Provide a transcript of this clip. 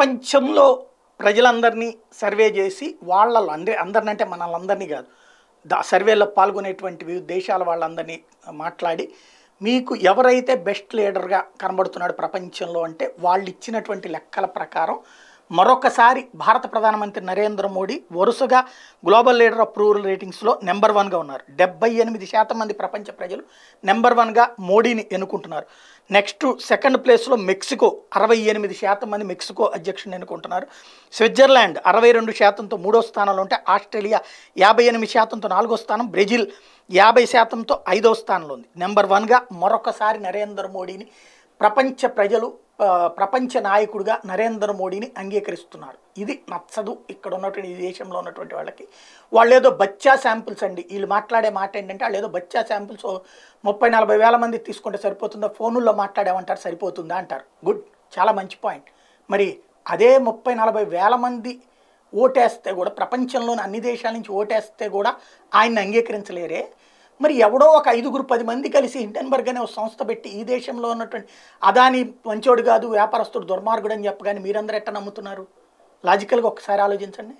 ప్రపంచంలో ప్రజలందరినీ సర్వే చేసి వాళ్ళలో అందరి అంటే మనలందరినీ కాదు దా సర్వేలో పాల్గొనేటువంటి వివిధ దేశాల వాళ్ళందరినీ మాట్లాడి మీకు ఎవరైతే బెస్ట్ లీడర్గా కనబడుతున్నాడు ప్రపంచంలో అంటే వాళ్ళు ఇచ్చినటువంటి లెక్కల ప్రకారం మరొకసారి భారత ప్రధానమంత్రి నరేంద్ర మోడీ వరుసగా గ్లోబల్ లీడర్ ఆఫ్ రూరల్ రేటింగ్స్లో నెంబర్ వన్గా ఉన్నారు డెబ్బై ఎనిమిది శాతం మంది ప్రపంచ ప్రజలు నెంబర్ వన్గా మోడీని ఎన్నుకుంటున్నారు నెక్స్ట్ సెకండ్ ప్లేస్లో మెక్సికో అరవై ఎనిమిది శాతం మంది మెక్సికో అధ్యక్షుని ఎన్నుకుంటున్నారు స్విట్జర్లాండ్ అరవై రెండు శాతంతో మూడో స్థానంలో ఉంటే ఆస్ట్రేలియా యాభై ఎనిమిది శాతంతో నాలుగో స్థానం బ్రెజిల్ యాభై శాతంతో ఐదవ స్థానంలో ఉంది నెంబర్ వన్గా మరొకసారి నరేంద్ర మోడీని ప్రపంచ ప్రజలు ప్రపంచ నాయకుడిగా నరేంద్ర మోడీని అంగీకరిస్తున్నారు ఇది నచ్చదు ఇక్కడ ఉన్నటువంటి దేశంలో ఉన్నటువంటి వాళ్ళకి వాళ్ళు ఏదో బచ్చా శాంపిల్స్ అండి వీళ్ళు మాట్లాడే మాట ఏంటంటే వాళ్ళు ఏదో బచ్చా శాంపిల్స్ ముప్పై నలభై వేల మంది తీసుకుంటే సరిపోతుందా ఫోనుల్లో మాట్లాడామంటారు సరిపోతుందా అంటారు గుడ్ చాలా మంచి పాయింట్ మరి అదే ముప్పై నలభై వేల మంది ఓటేస్తే కూడా ప్రపంచంలోని అన్ని దేశాల నుంచి ఓటేస్తే కూడా ఆయన్ని అంగీకరించలేరే మరి ఎవడో ఒక ఐదుగురు పది మంది కలిసి హింటెన్బర్గ్ అనే ఒక సంస్థ పెట్టి ఈ దేశంలో ఉన్నటువంటి అదాని మంచోడు కాదు వ్యాపారస్తుడు దుర్మార్గుడు అని చెప్పగానే మీరందరూ ఎట్ట నమ్ముతున్నారు లాజికల్గా ఒకసారి ఆలోచించండి